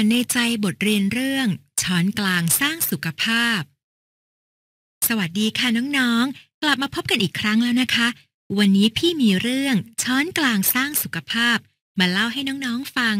านในใจบทเรียนเรื่องช้อนกลางสร้างสุขภาพ สวัสดีค่ะน้องๆกลับมาพบกันอีกครั้งแล้วนะคะ วันนี้พี่มีเรื่องช้อนกลางสร้างสุขภาพมาเล่าให้น้องๆฟัง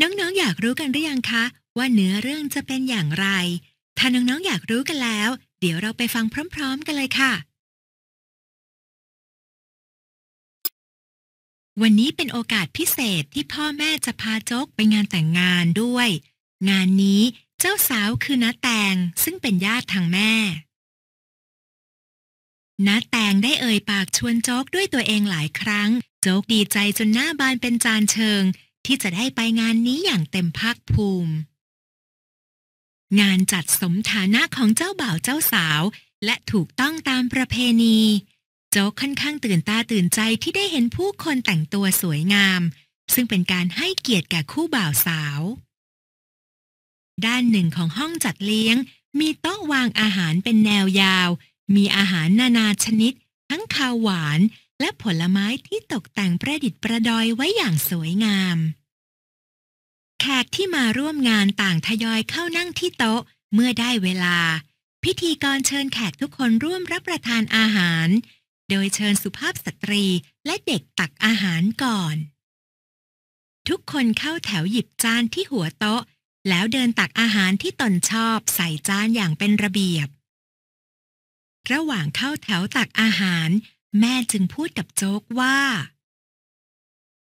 น้องๆออยากรู้กันหรือยังคะ ว่าเนื้อเรื่องจะเป็นอย่างไร ถ้าน้องๆอยากรู้กันแล้ว เดี๋ยวเราไปฟังพร้อม ๆ กันเลยค่ะวันนี้เป็นโอกาสพิเศษที่พ่อแม่จะพาโจ๊กไปงานแต่งงานด้วย งานนี้เจ้าสาวคือน้าแตงซึ่งเป็นญาติทางแม่น้าแตงได้เอ่ยปากชวนโจ๊กด้วยตัวเองหลายครั้ง โจ๊กดีใจจนหน้าบานเป็นจานเชิงที่จะได้ไปงานนี้อย่างเต็มภาคภูมิ งานจัดสมฐานะของเจ้าบ่าวเจ้าสาวและถูกต้องตามประเพณีโจ๊กค่อนข้างตื่นตาตื่นใจที่ได้เห็นผู้คนแต่งตัวสวยงาม ซึ่งเป็นการให้เกียรติแก่คู่บ่าวสาว ด้านหนึ่งของห้องจัดเลี้ยงมีโต๊ะวางอาหารเป็นแนวยาว มีอาหารนานาชนิด ทั้งข้าวหวานและผลไม้ที่ตกแต่งประดิษฐ์ประดอยไว้อย่างสวยงาม แขกที่มาร่วมงานต่างทยอยเข้านั่งที่โต๊ะเมื่อได้เวลา พิธีกรเชิญแขกทุกคนร่วมรับประทานอาหารโดยเชิญสุภาพสตรีและเด็กตักอาหารก่อน ทุกคนเข้าแถวหยิบจานที่หัวโต๊ะ แล้วเดินตักอาหารที่ตนชอบใส่จานอย่างเป็นระเบียบ ระหว่างเข้าแถวตักอาหาร แม่จึงพูดกับโจ๊กว่า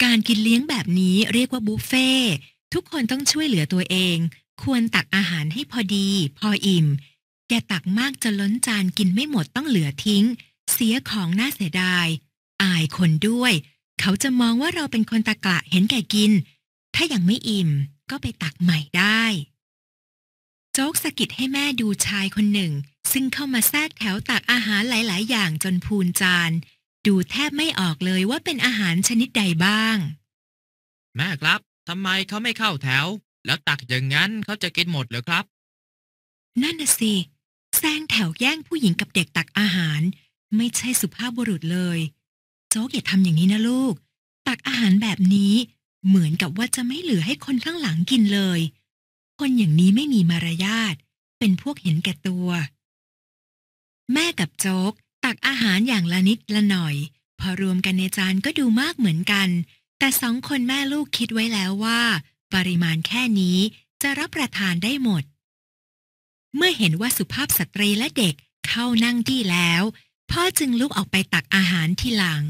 การกินเลี้ยงแบบนี้เรียกว่า บุฟเฟ่ทุกคนต้องช่วยเหลือตัวเอง ควรตักอาหารให้พอดี พออิ่มอย่าตักมากจนล้นจานกินไม่หมดต้องเหลือทิ้งเสียของน่าเสียดายอายคนด้วย เขาจะมองว่าเราเป็นคนตะกละเห็นแก่กิน ถ้ายังไม่อิ่มก็ไปตักใหม่ได้ โจ๊กสะกิดให้แม่ดูชายคนหนึ่ง ซึ่งเข้ามาแทรกแถวตักอาหารหลาย ๆ อย่างจนพูนจาน ดูแทบไม่ออกเลยว่าเป็นอาหารชนิดใดบ้างแม่ครับทำไมเขาไม่เข้าแถว แล้วตักอย่างนั้นเขาจะกินหมดเหรอครับ นั่นน่ะสิแซงแถวแย่งผู้หญิงกับเด็กตักอาหารไม่ใช่สุภาพบุรุษเลย โจ๊กอย่าทำอย่างนี้นะลูก ตักอาหารแบบนี้ เหมือนกับว่าจะไม่เหลือให้คนข้างหลังกินเลย คนอย่างนี้ไม่มีมารยาท เป็นพวกเห็นแก่ตัว แม่กับโจ๊กตักอาหารอย่างละนิดละหน่อย พอรวมกันในจานก็ดูมากเหมือนกัน แต่สองคนแม่ลูกคิดไว้แล้วว่า ปริมาณแค่นี้จะรับประทานได้หมด เมื่อเห็นว่าสุภาพสตรีและเด็กเข้านั่งที่แล้วพ่อจึงลุกออกไปตักอาหารทีหลัง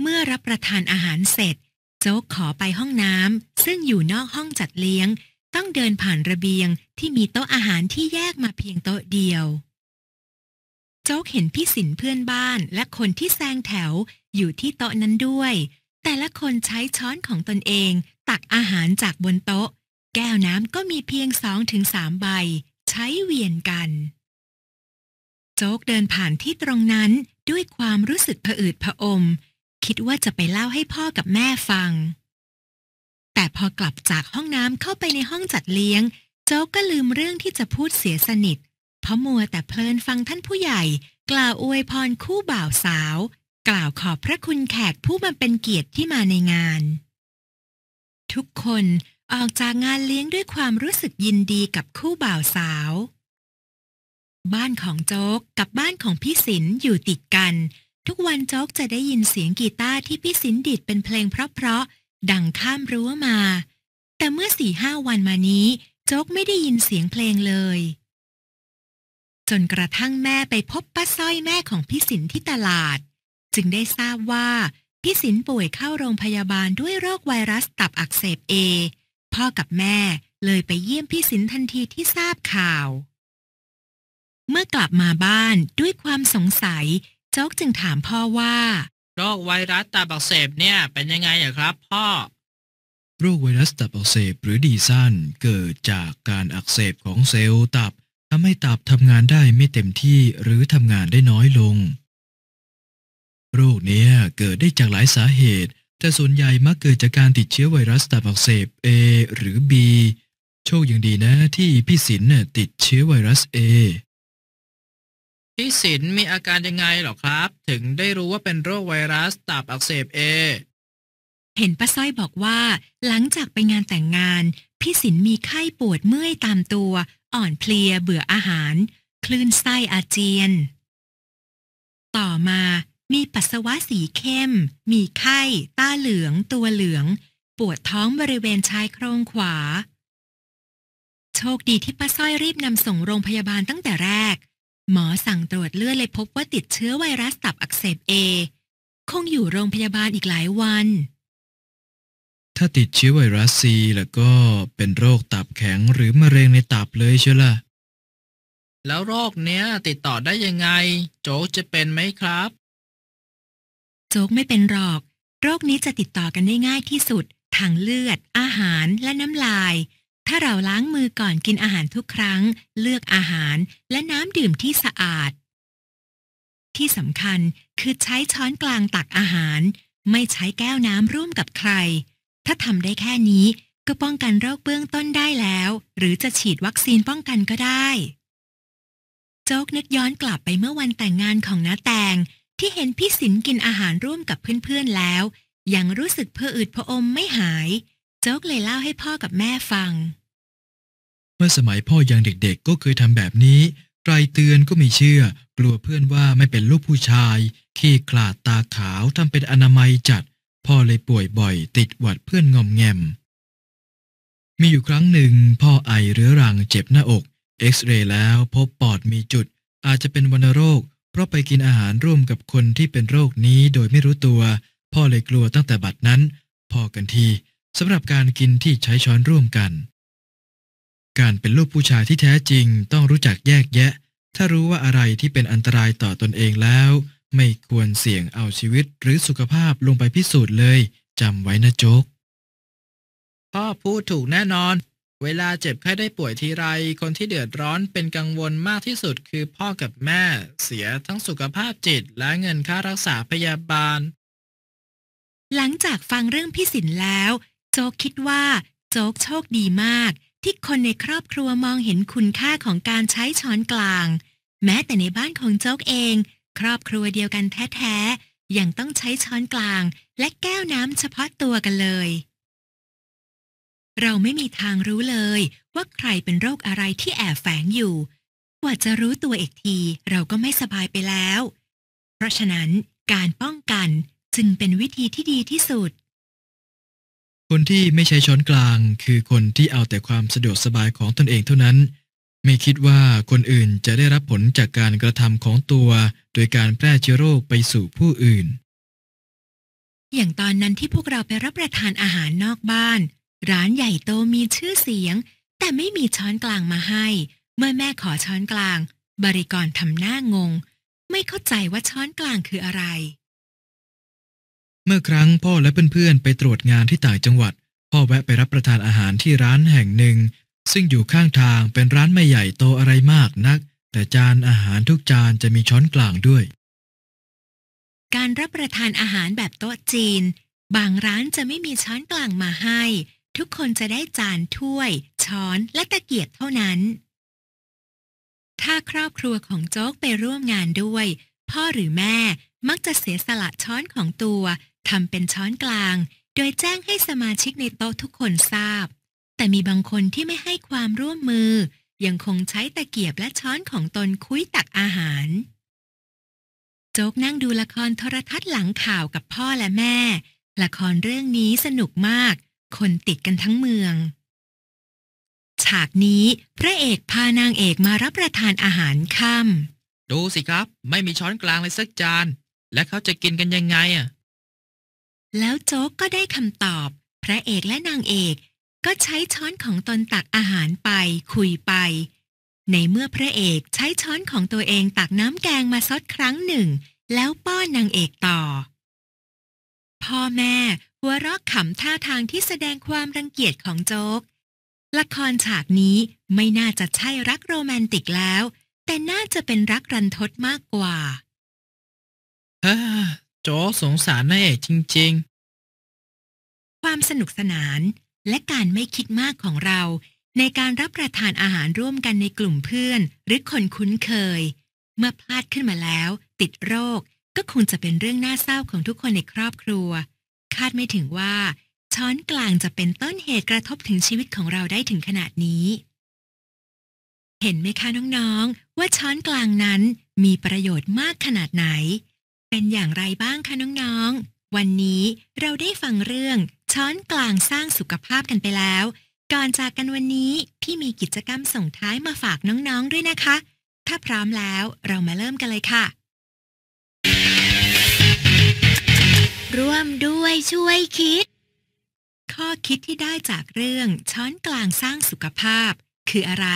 เมื่อรับประทานอาหารเสร็จโจ๊กขอไปห้องน้ำซึ่งอยู่นอกห้องจัดเลี้ยง ต้องเดินผ่านระเบียงที่มีโต๊ะอาหารที่แยกมาเพียงโต๊ะเดียวโจ๊กเห็นพี่สินเพื่อนบ้านและคนที่แซงแถวอยู่ที่โต๊ะนั้นด้วย แต่ละคนใช้ช้อนของตนเอง ตักอาหารจากบนโต๊ะ แก้วน้ำก็มีเพียงสองถึงสามใบ ใช้เวียนกันโจ๊กเดินผ่านที่ตรงนั้นด้วยความรู้สึกผะอืดผะอม คิดว่าจะไปเล่าให้พ่อกับแม่ฟัง แต่พอกลับจากห้องน้ำเข้าไปในห้องจัดเลี้ยงโจ๊กก็ลืมเรื่องที่จะพูดเสียสนิท เพราะมัวแต่เพลินฟังท่านผู้ใหญ่ กล่าวอวยพรคู่บ่าวสาว กล่าวขอบพระคุณแขกผู้มาเป็นเกียรติที่มาในงาน ทุกคนออกจากงานเลี้ยงด้วยความรู้สึกยินดีกับคู่บ่าวสาวบ้านของโจ๊กกับบ้านของพี่สินอยู่ติดกัน ทุกวันโจ๊กจะได้ยินเสียงกีตาร์ที่พี่สินดีดเป็นเพลงเพราะๆดังข้ามรั้วมา แต่เมื่อสี่ห้าวันมานี้ โจ๊กไม่ได้ยินเสียงเพลงเลย จนกระทั่งแม่ไปพบป้าส้อยแม่ของพี่สินที่ตลาด จึงได้ทราบว่าพี่สินป่วยเข้าโรงพยาบาลด้วยโรคไวรัสตับอักเสบเอพ่อกับแม่เลยไปเยี่ยมพี่สินทันทีที่ทราบข่าวเมื่อกลับมาบ้านด้วยความสงสัยโจ๊กจึงถามพ่อว่า โรคไวรัสตับอักเสบเนี่ยเป็นยังไงอะครับ พ่อโรคไวรัสตับอักเสบหรือดีซันเกิดจากการอักเสบของเซลล์ตับทำให้ตับทำงานได้ไม่เต็มที่หรือทำงานได้น้อยลง โรคเนี้ยเกิดได้จากหลายสาเหตุ แต่ส่วนใหญ่มักเกิดจากการติดเชื้อไวรัสตับอักเสบ A หรือ B โชคยังดีนะที่พี่ศินป่ติดเชื้อไวรัส A พี่ศิลมีอาการยังไงหรอครับ ถึงได้รู้ว่าเป็นโรคไวรัส ตับอักเสบเอ เห็นป้าส้อยบอกว่า หลังจากไปงานแต่งงาน พี่ศิลมีไข้ปวดเมื่อยตามตัว อ่อนเพลียเบื่ออาหาร คลื่นไส้อาเจียน ต่อมามีปัสสาวะสีเข้ม มีไข้ตาเหลือง ตัวเหลือง ปวดท้องบริเวณชายโครงขวา โชคดีที่ป้าส้อยรีบนำส่งโรงพยาบาลตั้งแต่แรกหมอสั่งตรวจเลือดเลยพบว่าติดเชื้อไวรัสตับอักเสบเอคงอยู่โรงพยาบาลอีกหลายวัน ถ้าติดเชื้อไวรัสซีแล้วก็เป็นโรคตับแข็งหรือมะเร็งในตับเลยเชียวล่ะแล้วโรคเนี้ยติดต่อได้ยังไง โจ๊กจะเป็นไหมครับ โจ๊กไม่เป็นหรอก โรคนี้จะติดต่อกันได้ง่ายที่สุดทางเลือด อาหารและน้ำลายถ้าเราล้างมือก่อนกินอาหารทุกครั้ง เลือกอาหารและน้ำดื่มที่สะอาด ที่สำคัญคือใช้ช้อนกลางตักอาหาร ไม่ใช้แก้วน้ำร่วมกับใคร ถ้าทำได้แค่นี้ก็ป้องกันโรคเบื้องต้นได้แล้ว หรือจะฉีดวัคซีนป้องกันก็ได้ โจ๊กนึกย้อนกลับไปเมื่อวันแต่งงานของน้าแตงที่เห็นพี่สินกินอาหารร่วมกับเพื่อนๆแล้ว ยังรู้สึกเพื่ออืดพออมไม่หายโจ๊กเลยเล่าให้พ่อกับแม่ฟัง เมื่อสมัยพ่อยังเด็กๆ ก็เคยทำแบบนี้ไตรเตือนก็ไม่เชื่อ กลัวเพื่อนว่าไม่เป็นลูกผู้ชาย ขี้ขลาดตาขาวทำเป็นอนามัยจัด พ่อเลยป่วยบ่อยติดหวัดเพื่อนงอมแงม มีอยู่ครั้งหนึ่ง พ่อไอเรื้อรังเจ็บหน้าอก เอ็กซเรย์แล้วพบปอดมีจุด อาจจะเป็นวัณโรค เพราะไปกินอาหารร่วมกับคนที่เป็นโรคนี้โดยไม่รู้ตัว พ่อเลยกลัวตั้งแต่บัดนั้นพอกันทีสำหรับการกินที่ใช้ช้อนร่วมกัน การเป็นลูกผู้ชายที่แท้จริงต้องรู้จักแยกแยะ ถ้ารู้ว่าอะไรที่เป็นอันตรายต่อตนเองแล้ว ไม่ควรเสี่ยงเอาชีวิตหรือสุขภาพลงไปพิสูจน์เลยจำไว้นะโจ๊กพ่อพูดถูกแน่นอน เวลาเจ็บไข้ได้ป่วยทีไร คนที่เดือดร้อนเป็นกังวลมากที่สุดคือพ่อกับแม่ เสียทั้งสุขภาพจิตและเงินค่ารักษาพยาบาล หลังจากฟังเรื่องพี่สินแล้วโจ๊กคิดว่าโจ๊กโชคดีมาก ที่คนในครอบครัวมองเห็นคุณค่าของการใช้ช้อนกลาง แม้แต่ในบ้านของโจ๊กเอง ครอบครัวเดียวกันแท้ๆ ยังต้องใช้ช้อนกลางและแก้วน้ำเฉพาะตัวกันเลย เราไม่มีทางรู้เลยว่าใครเป็นโรคอะไรที่แอบแฝงอยู่กว่าจะรู้ตัวอีกทีเราก็ไม่สบายไปแล้ว เพราะฉะนั้นการป้องกันจึงเป็นวิธีที่ดีที่สุดคนที่ไม่ใช้ช้อนกลาง คือคนที่เอาแต่ความสะดวกสบายของตนเองเท่านั้น ไม่คิดว่าคนอื่นจะได้รับผลจากการกระทำของตัว โดยการแพร่เชื้อโรคไปสู่ผู้อื่น อย่างตอนนั้นที่พวกเราไปรับประทานอาหารนอกบ้าน ร้านใหญ่โตมีชื่อเสียง แต่ไม่มีช้อนกลางมาให้ เมื่อแม่ขอช้อนกลาง บริกรทำหน้างง ไม่เข้าใจว่าช้อนกลางคืออะไรเมื่อครั้งพ่อและเพื่อนๆไปตรวจงานที่ต่างจังหวัด พ่อแวะไปรับประทานอาหารที่ร้านแห่งหนึ่ง ซึ่งอยู่ข้างทางเป็นร้านไม่ใหญ่โตอะไรมากนัก แต่จานอาหารทุกจานจะมีช้อนกลางด้วย การรับประทานอาหารแบบโต๊ะจีน บางร้านจะไม่มีช้อนกลางมาให้ ทุกคนจะได้จานถ้วย ช้อนและตะเกียบเท่านั้น ถ้าครอบครัวของโจ๊กไปร่วมงานด้วย พ่อหรือแม่มักจะเสียสละช้อนของตัวทำเป็นช้อนกลางโดยแจ้งให้สมาชิกในโต๊ะทุกคนทราบ แต่มีบางคนที่ไม่ให้ความร่วมมือ ยังคงใช้ตะเกียบและช้อนของตนคุ้ยตักอาหาร โจ๊กนั่งดูละครโทรทัศน์หลังข่าวกับพ่อและแม่ ละครเรื่องนี้สนุกมาก คนติดกันทั้งเมือง ฉากนี้พระเอกพานางเอกมารับประทานอาหารค่ำ ดูสิครับไม่มีช้อนกลางเลยสักจาน และเขาจะกินกันยังไงอ่ะแล้วโจ๊กก็ได้คำตอบ พระเอกและนางเอกก็ใช้ช้อนของตนตักอาหารไป คุยไป ในเมื่อพระเอกใช้ช้อนของตัวเองตักน้ำแกงมาซดครั้งหนึ่ง แล้วป้อนนางเอกต่อ พ่อแม่ หัวเราะขำท่าทางที่แสดงความรังเกียจของโจ๊กละครฉากนี้ไม่น่าจะใช่รักโรแมนติกแล้ว แต่น่าจะเป็นรักรันทดมากกว่า๋จสงสารนายเอกจริง ๆ ความสนุกสนานและการไม่คิดมากของเรา ในการรับประทานอาหารร่วมกันในกลุ่มเพื่อน หรือคนคุ้นเคย เมื่อพลาดขึ้นมาแล้ว ติดโรคก็คงจะเป็นเรื่องน่าเศร้าของทุกคนในครอบครัว คาดไม่ถึงว่า ช้อนกลางจะเป็นต้นเหตุกระทบถึงชีวิตของเราได้ถึงขนาดนี้ เห็นไหมคะน้องๆ ว่าช้อนกลางนั้นมีประโยชน์มากขนาดไหนเป็นอย่างไรบ้างคะน้องๆ วันนี้เราได้ฟังเรื่อง ช้อนกลางสร้างสุขภาพกันไปแล้ว ก่อนจากกันวันนี้พี่มีกิจกรรมส่งท้ายมาฝากน้องๆ ด้วยนะคะ ถ้าพร้อมแล้วเรามาเริ่มกันเลยค่ะ ร่วมด้วยช่วยคิด ข้อคิดที่ได้จากเรื่อง ช้อนกลางสร้างสุขภาพ คืออะไร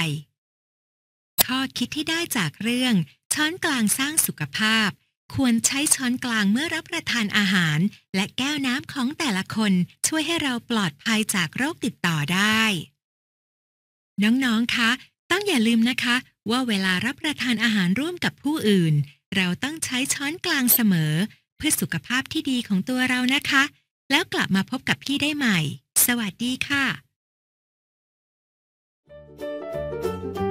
ข้อคิดที่ได้จากเรื่อง ช้อนกลางสร้างสุขภาพควรใช้ช้อนกลางเมื่อรับประทานอาหาร และแก้วน้ำของแต่ละคนช่วยให้เราปลอดภัยจากโรคติดต่อได้ น้องๆคะต้องอย่าลืมนะคะ ว่าเวลารับประทานอาหารร่วมกับผู้อื่น เราต้องใช้ช้อนกลางเสมอ เพื่อสุขภาพที่ดีของตัวเรานะคะ แล้วกลับมาพบกับพี่ได้ใหม่ สวัสดีค่ะ thank you